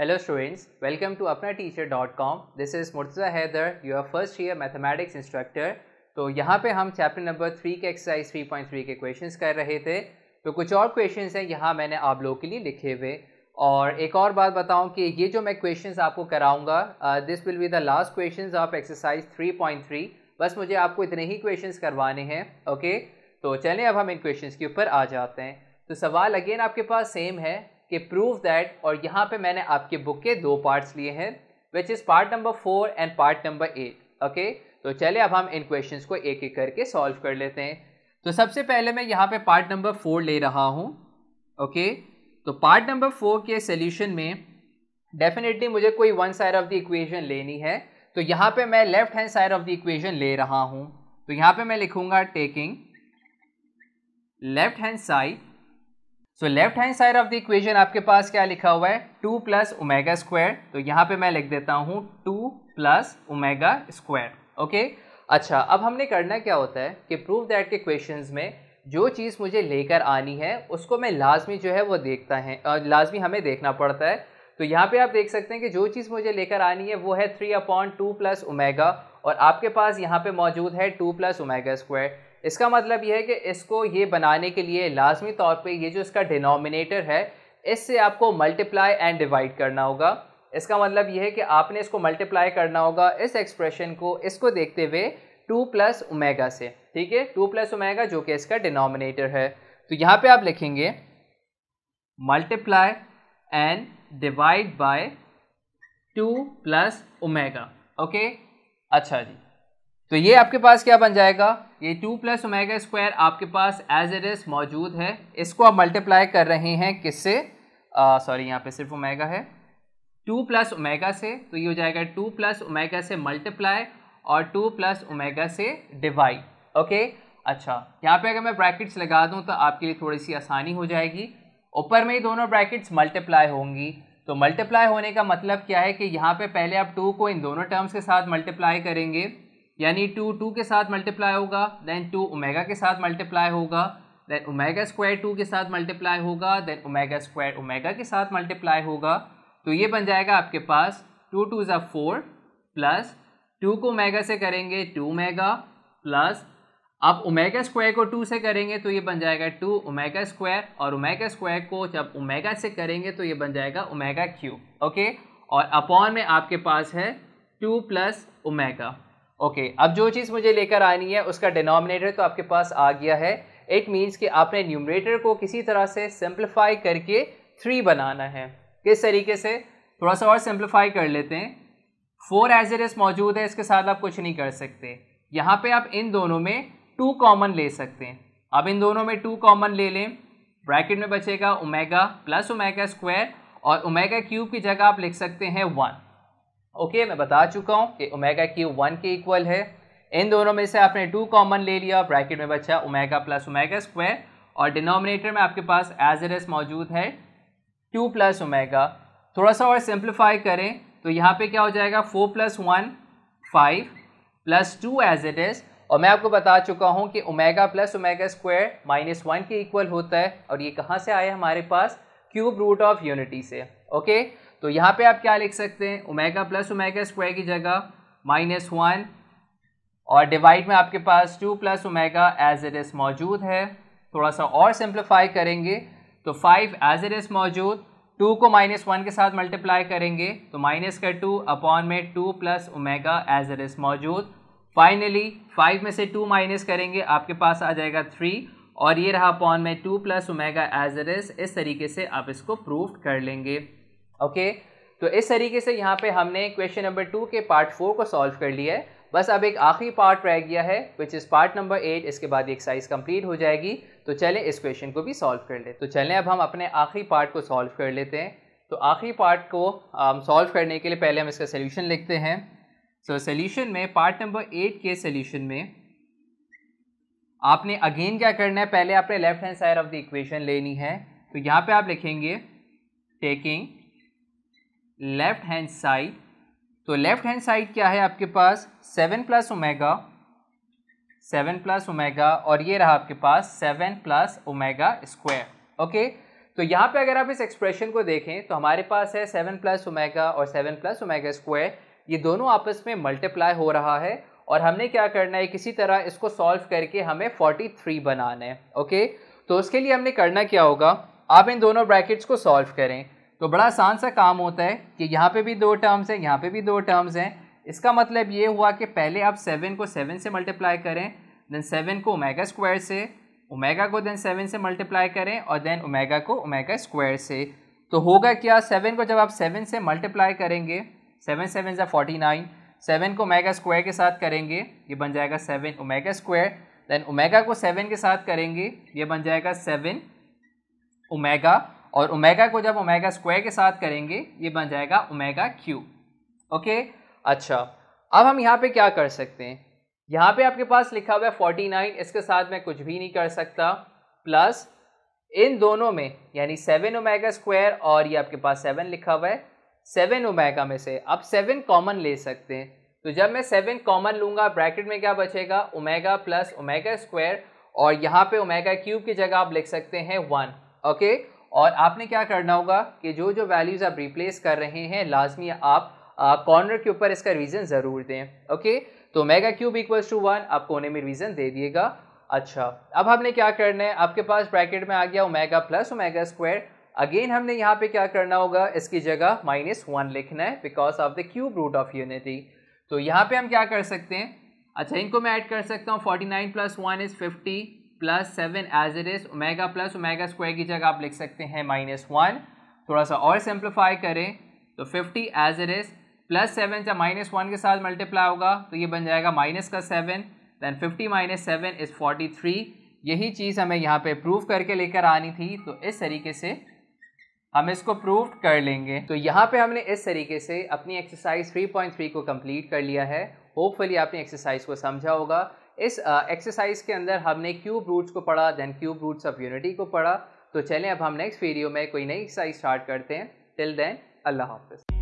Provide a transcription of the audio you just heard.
Hello students, welcome to apnateacher.com. This is Murtaza Haider, your first year mathematics instructor. तो यहाँ पे हम chapter number three के exercise 3.3 के क्वेश्चंस कर रहे थे तो कुछ और क्वेश्चंस हैं यहाँ मैंने आप लोगों के लिए लिखे हुए और एक और बात बताऊँ कि ये जो मैं क्वेश्चंस आपको कराऊँगा this will be the last questions of exercise 3.3 बस मुझे आपको इतने ही क्वेश्चन करवाने हैं ओके तो चलें अब हम इन क्वेश्चन के ऊपर आ जाते हैं तो सवाल अगेन आपके पास सेम है कि प्रूव दैट और यहाँ पे मैंने आपके बुक के दो पार्ट्स लिए हैं which is part number four and part number eight okay तो चले अब हम इन क्वेश्चंस को एक एक करके सॉल्व कर लेते हैं तो सबसे पहले मैं यहाँ पे पार्ट नंबर फोर ले रहा हूँ ओके तो पार्ट नंबर फोर के सोल्यूशन में डेफिनेटली मुझे कोई one side of the equation लेनी है तो यहाँ पे मैं left hand side of the equation ले रहा हूँ तो यहाँ पे मैं लिखूँगा taking left hand side so left hand side of the equation आपके पास क्या लिखा हुआ है टू प्लस ओमेगा स्क्वायर तो यहाँ पे मैं लिख देता हूँ two plus omega square okay अच्छा अब हमने करना क्या होता है कि प्रूव दैट के क्वेश्चन में जो चीज़ मुझे लेकर आनी है उसको मैं लाजमी जो है वो देखता है लाजमी हमें देखना पड़ता है तो यहाँ पे आप देख सकते हैं कि जो चीज़ मुझे लेकर आनी है वो है three upon two plus omega और आपके पास यहाँ पे मौजूद है टू प्लस ओमेगा स्क्वायर इसका मतलब यह है कि इसको ये बनाने के लिए लाजमी तौर पे ये जो इसका डिनोमिनेटर है इससे आपको मल्टीप्लाई एंड डिवाइड करना होगा इसका मतलब यह है कि आपने इसको मल्टीप्लाई करना होगा इस एक्सप्रेशन को इसको देखते हुए टू प्लस उमेगा से ठीक है टू प्लस उमेगा जो कि इसका डिनोमिनेटर है तो यहाँ पर आप लिखेंगे multiply and divide by two plus omega okay अच्छा जी तो ये आपके पास क्या बन जाएगा ये टू प्लस ओमेगा स्क्वायर आपके पास एज इट इज़ मौजूद है इसको आप मल्टीप्लाई कर रहे हैं किससे सॉरी यहाँ पे सिर्फ ओमेगा है टू प्लस ओमेगा से तो ये हो जाएगा टू प्लस ओमेगा से मल्टीप्लाई और टू प्लस ओमेगा से डिवाइड ओके अच्छा यहाँ पे अगर मैं ब्रैकेट्स लगा दूँ तो आपके लिए थोड़ी सी आसानी हो जाएगी ऊपर में ही दोनों ब्रैकेट्स मल्टीप्लाई होंगी तो मल्टीप्लाई होने का मतलब क्या है कि यहाँ पे पहले आप टू को इन दोनों टर्म्स के साथ मल्टीप्लाई करेंगे यानी टू टू के साथ मल्टीप्लाई होगा देन टू ओमेगा के साथ मल्टीप्लाई होगा देन ओमेगा स्क्वायर टू के साथ मल्टीप्लाई होगा देन ओमेगा स्क्वायर ओमेगा के साथ मल्टीप्लाई होगा तो ये बन जाएगा आपके पास टू टू ज़ा फोर प्लस टू को ओमेगा से करेंगे टू ओमेगा प्लस आप ओमेगा स्क्वायर को टू से करेंगे तो ये बन जाएगा टू ओमेगा स्क्वायर और ओमेगा स्क्वायर को जब ओमेगा से करेंगे तो ये बन जाएगा ओमेगा क्यू ओके और अपॉन में आपके पास है two plus omega okay okay, अब जो चीज़ मुझे लेकर आनी है उसका डिनोमिनेटर तो आपके पास आ गया है इट मीन्स कि आपने न्यूमरेटर को किसी तरह से सिंप्लीफाई करके थ्री बनाना है किस तरीके से थोड़ा सा और सिंप्लीफाई कर लेते हैं फोर एज एट इज मौजूद है इसके साथ आप कुछ नहीं कर सकते यहाँ पे आप इन दोनों में टू कॉमन ले सकते हैं अब इन दोनों में टू कॉमन ले लें ब्रैकेट में बचेगा ओमेगा प्लस ओमेगा स्क्वायर और ओमेगा क्यूब की जगह आप लिख सकते हैं वन ओके मैं बता चुका हूँ कि ओमेगा क्यू वन के इक्वल है इन दोनों में से आपने टू कॉमन ले लिया ब्रैकेट में बचा ओमेगा प्लस ओमेगा स्क्वायर और डिनोमिनेटर में आपके पास एज एड एस मौजूद है टू प्लस ओमेगा थोड़ा सा और सिंप्लीफाई करें तो यहाँ पे क्या हो जाएगा four plus one five plus two as it is और मैं आपको बता चुका हूँ कि omega plus omega square minus one के इक्वल होता है और ये कहाँ से आए हमारे पास क्यूब रूट ऑफ यूनिटी से ओके okay? तो यहाँ पे आप क्या लिख सकते हैं ओमेगा प्लस ओमेगा स्क्वायर की जगह माइनस वन और डिवाइड में आपके पास two plus omega as it is मौजूद है थोड़ा सा और सिंप्लीफाई करेंगे तो फाइव एज इट इज़ मौजूद टू को माइनस वन के साथ मल्टीप्लाई करेंगे तो माइनस का टू अपॉन में two plus omega as it is मौजूद फाइनली फाइव में से टू माइनस करेंगे आपके पास आ जाएगा थ्री और ये रहा अपॉन में two plus omega as it is इस तरीके से आप इसको प्रूव कर लेंगे ओके तो इस तरीके से यहाँ पे हमने क्वेश्चन नंबर टू के पार्ट फोर को सॉल्व कर लिया है बस अब एक आखिरी पार्ट रह गया है which is part number eight इसके बाद एक्सरसाइज कंप्लीट हो जाएगी तो चलें इस क्वेश्चन को भी सॉल्व कर ले तो चलें अब हम अपने आखिरी पार्ट को सॉल्व कर लेते हैं तो आखिरी पार्ट को हम um, सॉल्व करने के लिए पहले हम इसका सोल्यूशन लिखते हैं सो so, सोल्यूशन में पार्ट नंबर एट के सोल्यूशन में आपने अगेन क्या करना है पहले आपने left hand side of the equation लेनी है तो यहाँ पे आप लिखेंगे टेकिंग लेफ्ट हैंड साइड तो लेफ्ट हैंड साइड क्या है आपके पास seven plus omega seven plus omega और ये रहा आपके पास seven plus omega square okay तो यहाँ पे अगर आप इस एक्सप्रेशन को देखें तो हमारे पास है सेवन प्लस ओमेगा और सेवन प्लस ओमेगा स्क्वायर ये दोनों आपस में मल्टीप्लाई हो रहा है और हमने क्या करना है किसी तरह इसको सॉल्व करके हमें फोर्टी थ्री बनाना है ओके तो उसके लिए हमने करना क्या होगा आप इन दोनों ब्रैकेट्स को सॉल्व करें तो बड़ा आसान सा काम होता है कि यहाँ पे भी दो टर्म्स हैं यहाँ पे भी दो टर्म्स हैं इसका मतलब ये हुआ कि पहले आप सेवन को सेवन से मल्टीप्लाई करें देन सेवन को ओमेगा स्क्वायर से ओमेगा को देन सेवन से मल्टीप्लाई करें और देन ओमेगा को ओमेगा स्क्वायर से तो होगा क्या सेवन को जब आप सेवन से मल्टीप्लाई करेंगे सेवन सेवन ज़ा फोर्टी नाइन सेवन को ओमेगा स्क्वायर के साथ करेंगे ये बन जाएगा seven omega square then omega को सेवन के साथ करेंगे ये बन जाएगा सेवन ओमेगा और ओमेगा को जब ओमेगा स्क्वायर के साथ करेंगे ये बन जाएगा ओमेगा क्यू ओके अच्छा अब हम यहाँ पे क्या कर सकते हैं यहाँ पे आपके पास लिखा हुआ है फोर्टी नाइन इसके साथ मैं कुछ भी नहीं कर सकता प्लस इन दोनों में यानी सेवन ओमेगा स्क्वायर और ये आपके पास सेवन लिखा हुआ है सेवन ओमेगा में से आप सेवन कॉमन ले सकते हैं तो जब मैं सेवन कॉमन लूँगा ब्रैकेट में क्या बचेगा ओमेगा प्लस ओमेगा स्क्वायर और यहाँ पे ओमेगा क्यूब की जगह आप लिख सकते हैं वन ओके और आपने क्या करना होगा कि जो जो वैल्यूज़ आप रिप्लेस कर रहे हैं लाजमी आप कॉर्नर के ऊपर इसका रीज़न ज़रूर दें ओके तो omega cube equals to one आप कोने में रीज़न दे दिएगा अच्छा अब हमने क्या करना है आपके पास ब्रैकेट में आ गया omega plus omega square again हमने यहाँ पे क्या करना होगा इसकी जगह माइनस वन लिखना है because of the cube root of unity तो यहाँ पे हम क्या कर सकते हैं अच्छा इनको मैं ऐड कर सकता हूँ forty nine plus one is fifty plus seven as it is omega plus omega square की जगह आप लिख सकते हैं माइनस वन थोड़ा सा और सिंप्लीफाई करें तो fifty as it is plus seven जब माइनस वन के साथ मल्टीप्लाई होगा तो ये बन जाएगा माइनस का seven then fifty minus seven is forty three यही चीज़ हमें यहाँ पे प्रूव करके लेकर आनी थी तो इस तरीके से हम इसको प्रूव कर लेंगे तो यहाँ पे हमने इस तरीके से अपनी एक्सरसाइज 3.3 को कंप्लीट कर लिया है होपफुली आपने एक्सरसाइज को समझा होगा इस एक्सरसाइज के अंदर हमने क्यूब रूट्स को पढ़ा then cube roots of unity को पढ़ा तो चलें अब हम नेक्स्ट वीडियो में कोई नई एक्सरसाइज स्टार्ट करते हैं टिल देन अल्लाह हाफिज़